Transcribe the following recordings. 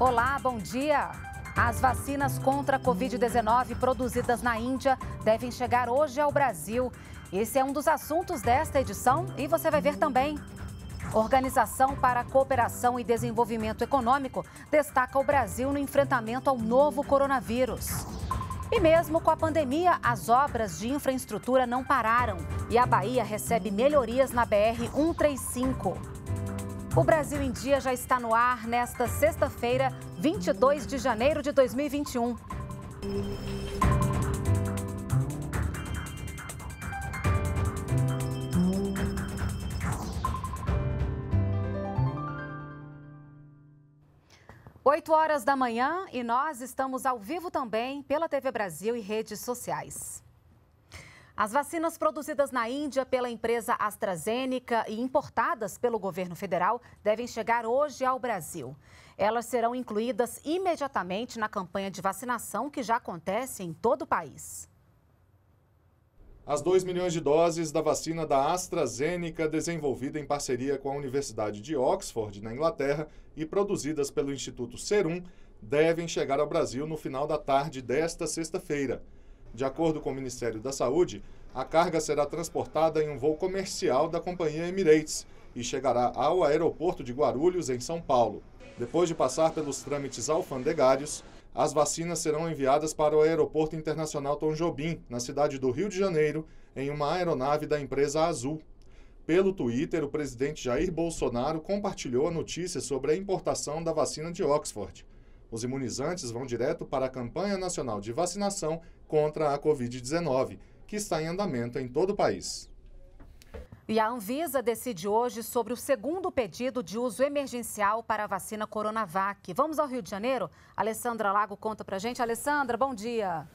Olá, bom dia. As vacinas contra a Covid-19 produzidas na Índia devem chegar hoje ao Brasil. Esse é um dos assuntos desta edição e você vai ver também. Organização para a Cooperação e Desenvolvimento Econômico destaca o Brasil no enfrentamento ao novo coronavírus. E mesmo com a pandemia, as obras de infraestrutura não pararam e a Bahia recebe melhorias na BR 135. O Brasil em Dia já está no ar nesta sexta-feira, 22 de janeiro de 2021. Oito horas da manhã e nós estamos ao vivo também pela TV Brasil e redes sociais. As vacinas produzidas na Índia pela empresa AstraZeneca e importadas pelo governo federal devem chegar hoje ao Brasil. Elas serão incluídas imediatamente na campanha de vacinação que já acontece em todo o país. As 2 milhões de doses da vacina da AstraZeneca, desenvolvida em parceria com a Universidade de Oxford, na Inglaterra, e produzidas pelo Instituto Serum, devem chegar ao Brasil no final da tarde desta sexta-feira. De acordo com o Ministério da Saúde, a carga será transportada em um voo comercial da companhia Emirates e chegará ao aeroporto de Guarulhos, em São Paulo. Depois de passar pelos trâmites alfandegários, as vacinas serão enviadas para o Aeroporto Internacional Tom Jobim, na cidade do Rio de Janeiro, em uma aeronave da empresa Azul. Pelo Twitter, o presidente Jair Bolsonaro compartilhou a notícia sobre a importação da vacina de Oxford. Os imunizantes vão direto para a campanha nacional de vacinação contra a Covid-19, que está em andamento em todo o país. E a Anvisa decide hoje sobre o segundo pedido de uso emergencial para a vacina Coronavac. Vamos ao Rio de Janeiro? Alessandra Lago conta pra gente. Alessandra, bom dia.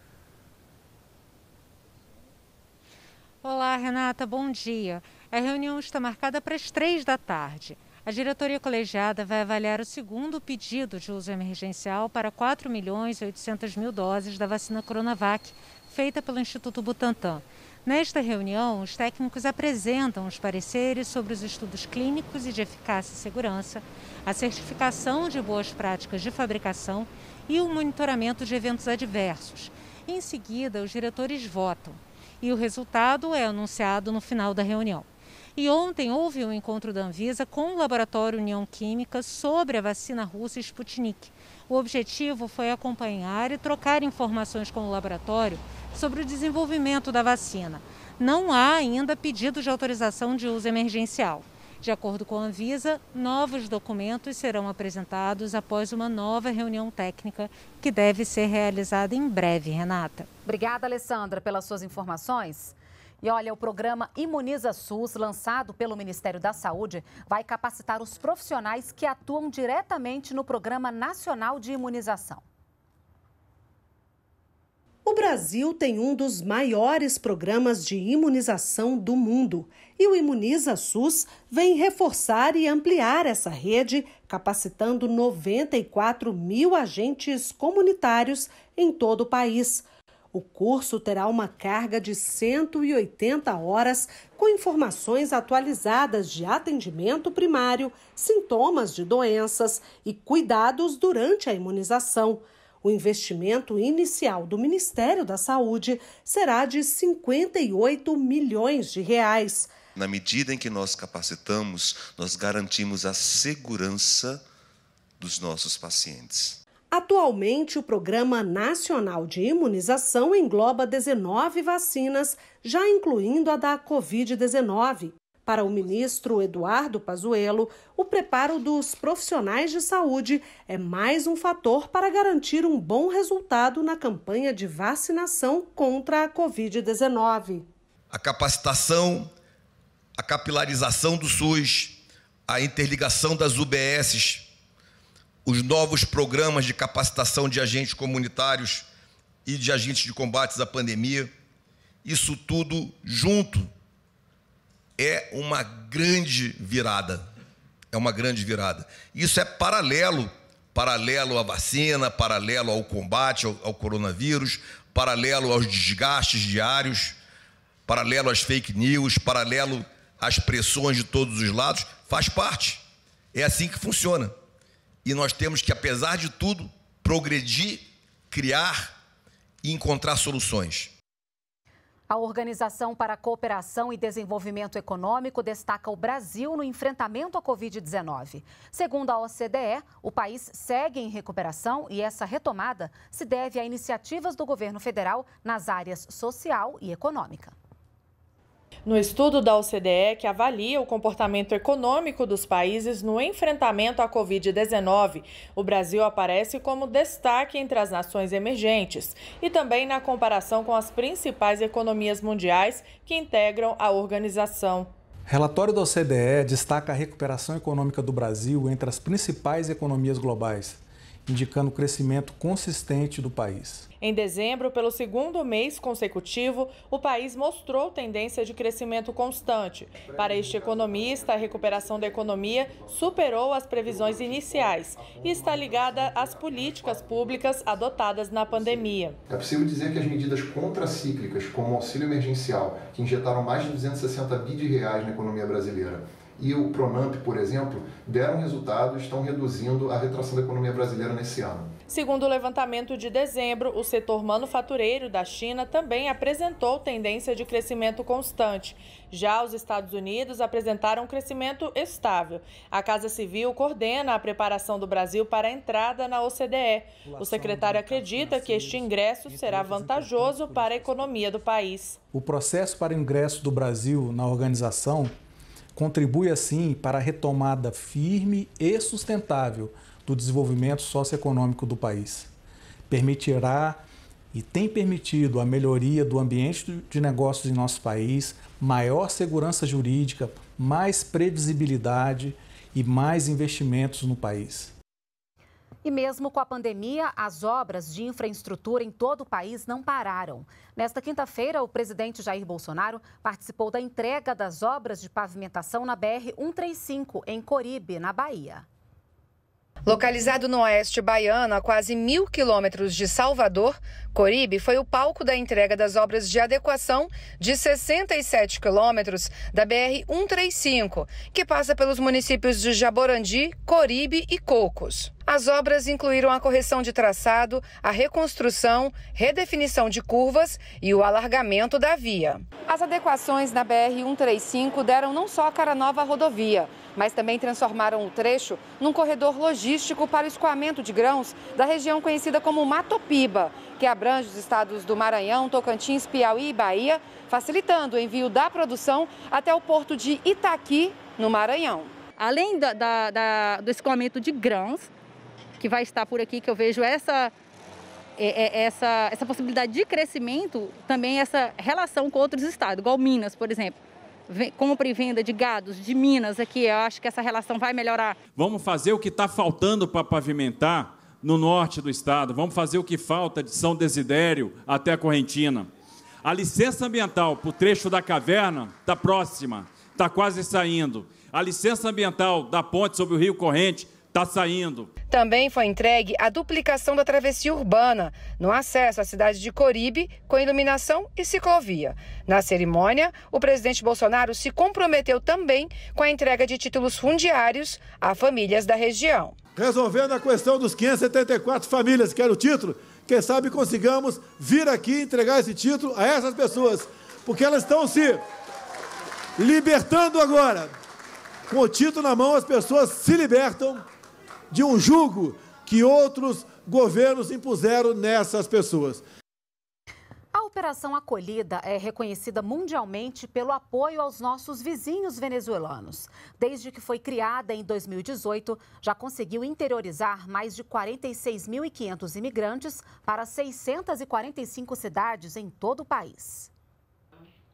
Olá, Renata, bom dia. A reunião está marcada para as três da tarde. A diretoria colegiada vai avaliar o segundo pedido de uso emergencial para 4 milhões e 800 mil doses da vacina Coronavac, feita pelo Instituto Butantan. Nesta reunião, os técnicos apresentam os pareceres sobre os estudos clínicos e de eficácia e segurança, a certificação de boas práticas de fabricação e o monitoramento de eventos adversos. Em seguida, os diretores votam e o resultado é anunciado no final da reunião. E ontem houve um encontro da Anvisa com o Laboratório União Química sobre a vacina russa Sputnik. O objetivo foi acompanhar e trocar informações com o laboratório sobre o desenvolvimento da vacina. Não há ainda pedido de autorização de uso emergencial. De acordo com a Anvisa, novos documentos serão apresentados após uma nova reunião técnica que deve ser realizada em breve, Renata. Obrigada, Alessandra, pelas suas informações. E olha, o programa Imuniza SUS, lançado pelo Ministério da Saúde, vai capacitar os profissionais que atuam diretamente no Programa Nacional de Imunização. O Brasil tem um dos maiores programas de imunização do mundo e o Imuniza SUS vem reforçar e ampliar essa rede, capacitando 94 mil agentes comunitários em todo o país. O curso terá uma carga de 180 horas, com informações atualizadas de atendimento primário, sintomas de doenças e cuidados durante a imunização. O investimento inicial do Ministério da Saúde será de 58 milhões de reais. Na medida em que nós capacitamos, nós garantimos a segurança dos nossos pacientes. Atualmente, o Programa Nacional de Imunização engloba 19 vacinas, já incluindo a da Covid-19. Para o ministro Eduardo Pazuello, o preparo dos profissionais de saúde é mais um fator para garantir um bom resultado na campanha de vacinação contra a Covid-19. A capacitação, a capilarização do SUS, a interligação das UBSs os novos programas de capacitação de agentes comunitários e de agentes de combate à pandemia. Isso tudo junto é uma grande virada. É uma grande virada. Isso é paralelo, paralelo à vacina, paralelo ao combate ao, ao coronavírus, paralelo aos desgastes diários, paralelo às fake news, paralelo às pressões de todos os lados, faz parte. É assim que funciona. E nós temos que, apesar de tudo, progredir, criar e encontrar soluções. A Organização para a Cooperação e Desenvolvimento Econômico destaca o Brasil no enfrentamento à Covid-19. Segundo a OCDE, o país segue em recuperação e essa retomada se deve a iniciativas do governo federal nas áreas social e econômica. No estudo da OCDE, que avalia o comportamento econômico dos países no enfrentamento à Covid-19, o Brasil aparece como destaque entre as nações emergentes e também na comparação com as principais economias mundiais que integram a organização. Relatório da OCDE destaca a recuperação econômica do Brasil entre as principais economias globais, indicando o crescimento consistente do país. Em dezembro, pelo segundo mês consecutivo, o país mostrou tendência de crescimento constante. Para este economista, a recuperação da economia superou as previsões iniciais e está ligada às políticas públicas adotadas na pandemia. É possível dizer que as medidas contracíclicas, como o auxílio emergencial, que injetaram mais de 260 bilhões de reais na economia brasileira, e o Pronamp, por exemplo, deram resultado e estão reduzindo a retração da economia brasileira nesse ano. Segundo o levantamento de dezembro, o setor manufatureiro da China também apresentou tendência de crescimento constante. Já os Estados Unidos apresentaram um crescimento estável. A Casa Civil coordena a preparação do Brasil para a entrada na OCDE. O secretário acredita que este ingresso será vantajoso para a economia do país. O processo para o ingresso do Brasil na organização contribui assim para a retomada firme e sustentável do desenvolvimento socioeconômico do país. Permitirá e tem permitido a melhoria do ambiente de negócios em nosso país, maior segurança jurídica, mais previsibilidade e mais investimentos no país. E mesmo com a pandemia, as obras de infraestrutura em todo o país não pararam. Nesta quinta-feira, o presidente Jair Bolsonaro participou da entrega das obras de pavimentação na BR-135, em Coribe, na Bahia. Localizado no oeste baiano, a quase mil quilômetros de Salvador, Coribe foi o palco da entrega das obras de adequação de 67 quilômetros da BR-135, que passa pelos municípios de Jaborandi, Coribe e Cocos. As obras incluíram a correção de traçado, a reconstrução, redefinição de curvas e o alargamento da via. As adequações na BR-135 deram não só cara nova à rodovia, mas também transformaram o trecho num corredor logístico para o escoamento de grãos da região conhecida como Matopiba, que abrange os estados do Maranhão, Tocantins, Piauí e Bahia, facilitando o envio da produção até o porto de Itaqui, no Maranhão. Além da, da, da, do escoamento de grãos, que vai estar por aqui, que eu vejo essa, é, é, essa, essa possibilidade de crescimento, também essa relação com outros estados, igual Minas, por exemplo compra e venda de gados de Minas aqui, eu acho que essa relação vai melhorar. Vamos fazer o que está faltando para pavimentar no norte do estado, vamos fazer o que falta de São Desidério até a Correntina. A licença ambiental para o trecho da caverna está próxima, está quase saindo. A licença ambiental da ponte sobre o Rio Corrente está saindo. Também foi entregue a duplicação da travessia urbana, no acesso à cidade de Coribe, com iluminação e ciclovia. Na cerimônia, o presidente Bolsonaro se comprometeu também com a entrega de títulos fundiários a famílias da região. Resolvendo a questão dos 574 famílias que querem o título, quem sabe consigamos vir aqui entregar esse título a essas pessoas, porque elas estão se libertando agora. Com o título na mão, as pessoas se libertam de um jugo que outros governos impuseram nessas pessoas. A operação acolhida é reconhecida mundialmente pelo apoio aos nossos vizinhos venezuelanos. Desde que foi criada em 2018, já conseguiu interiorizar mais de 46.500 imigrantes para 645 cidades em todo o país.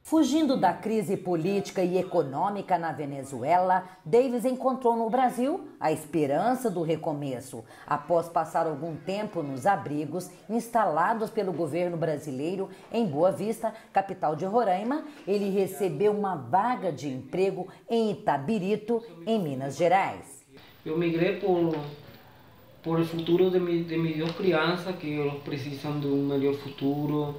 Fugindo da crise política e econômica na Venezuela, Davis encontrou no Brasil a esperança do recomeço. Após passar algum tempo nos abrigos instalados pelo governo brasileiro em Boa Vista, capital de Roraima, ele recebeu uma vaga de emprego em Itabirito, em Minas Gerais. Eu migrei por por o futuro de, mi, de crianças que eles precisam de um melhor futuro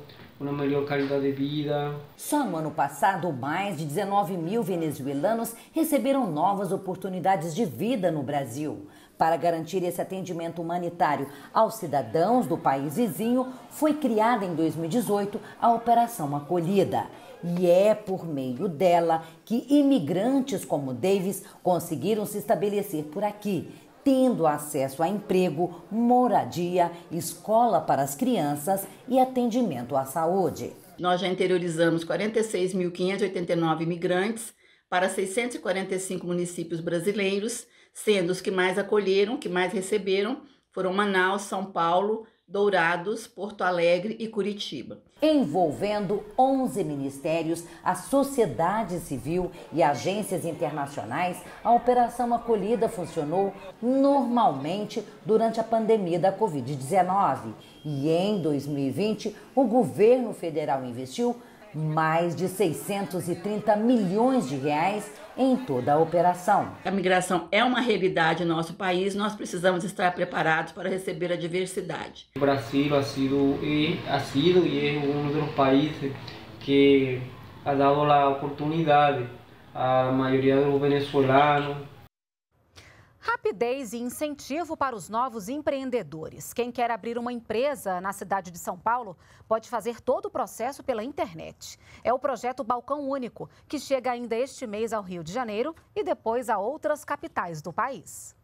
uma melhor qualidade de vida. Só no ano passado, mais de 19 mil venezuelanos receberam novas oportunidades de vida no Brasil. Para garantir esse atendimento humanitário aos cidadãos do país vizinho, foi criada em 2018 a Operação Acolhida. E é por meio dela que imigrantes como Davis conseguiram se estabelecer por aqui tendo acesso a emprego, moradia, escola para as crianças e atendimento à saúde. Nós já interiorizamos 46.589 imigrantes para 645 municípios brasileiros, sendo os que mais acolheram, que mais receberam, foram Manaus, São Paulo, Dourados, Porto Alegre e Curitiba. Envolvendo 11 ministérios, a sociedade civil e agências internacionais, a Operação Acolhida funcionou normalmente durante a pandemia da Covid-19. E em 2020, o governo federal investiu mais de 630 milhões de reais em toda a operação. A migração é uma realidade no nosso país, nós precisamos estar preparados para receber a diversidade. O Brasil ha sido e ha sido e é um dos países que ha dado a oportunidade à maioria dos venezuelanos Rapidez e incentivo para os novos empreendedores. Quem quer abrir uma empresa na cidade de São Paulo pode fazer todo o processo pela internet. É o projeto Balcão Único, que chega ainda este mês ao Rio de Janeiro e depois a outras capitais do país.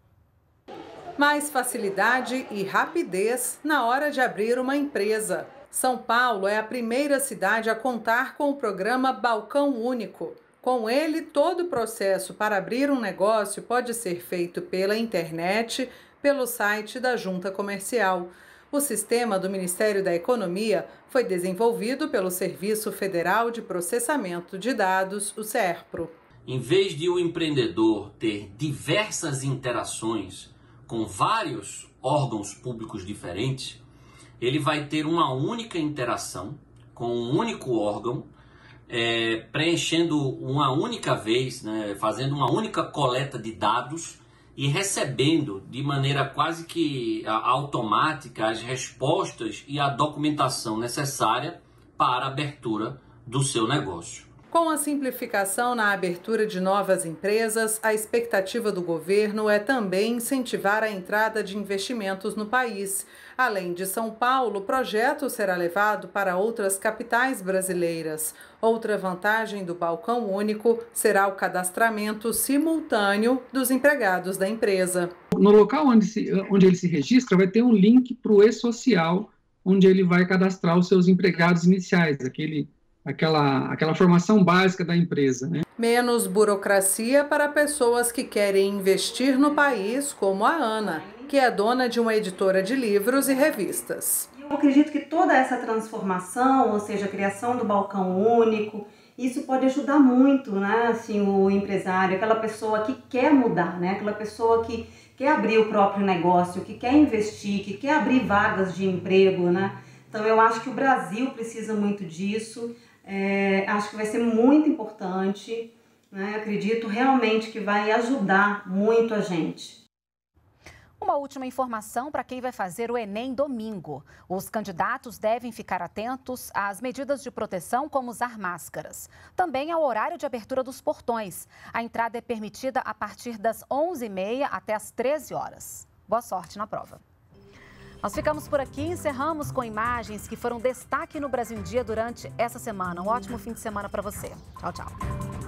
Mais facilidade e rapidez na hora de abrir uma empresa. São Paulo é a primeira cidade a contar com o programa Balcão Único. Com ele, todo o processo para abrir um negócio pode ser feito pela internet, pelo site da Junta Comercial. O sistema do Ministério da Economia foi desenvolvido pelo Serviço Federal de Processamento de Dados, o SERPRO. Em vez de o empreendedor ter diversas interações com vários órgãos públicos diferentes, ele vai ter uma única interação com um único órgão é, preenchendo uma única vez, né, fazendo uma única coleta de dados e recebendo de maneira quase que automática as respostas e a documentação necessária para a abertura do seu negócio. Com a simplificação na abertura de novas empresas, a expectativa do governo é também incentivar a entrada de investimentos no país. Além de São Paulo, o projeto será levado para outras capitais brasileiras. Outra vantagem do balcão único será o cadastramento simultâneo dos empregados da empresa. No local onde, se, onde ele se registra, vai ter um link para o e-social, onde ele vai cadastrar os seus empregados iniciais, aquele aquela, aquela formação básica da empresa. Né? Menos burocracia para pessoas que querem investir no país, como a Ana, que é dona de uma editora de livros e revistas. Eu acredito que toda essa transformação, ou seja, a criação do balcão único, isso pode ajudar muito, né? Assim, o empresário, aquela pessoa que quer mudar, né? Aquela pessoa que quer abrir o próprio negócio, que quer investir, que quer abrir vagas de emprego, né? Então eu acho que o Brasil precisa muito disso. É, acho que vai ser muito importante, né? acredito realmente que vai ajudar muito a gente. Uma última informação para quem vai fazer o Enem domingo. Os candidatos devem ficar atentos às medidas de proteção, como usar máscaras. Também ao horário de abertura dos portões. A entrada é permitida a partir das 11h30 até as 13 horas. Boa sorte na prova. Nós ficamos por aqui, encerramos com imagens que foram destaque no Brasil em Dia durante essa semana. Um ótimo fim de semana para você. Tchau, tchau.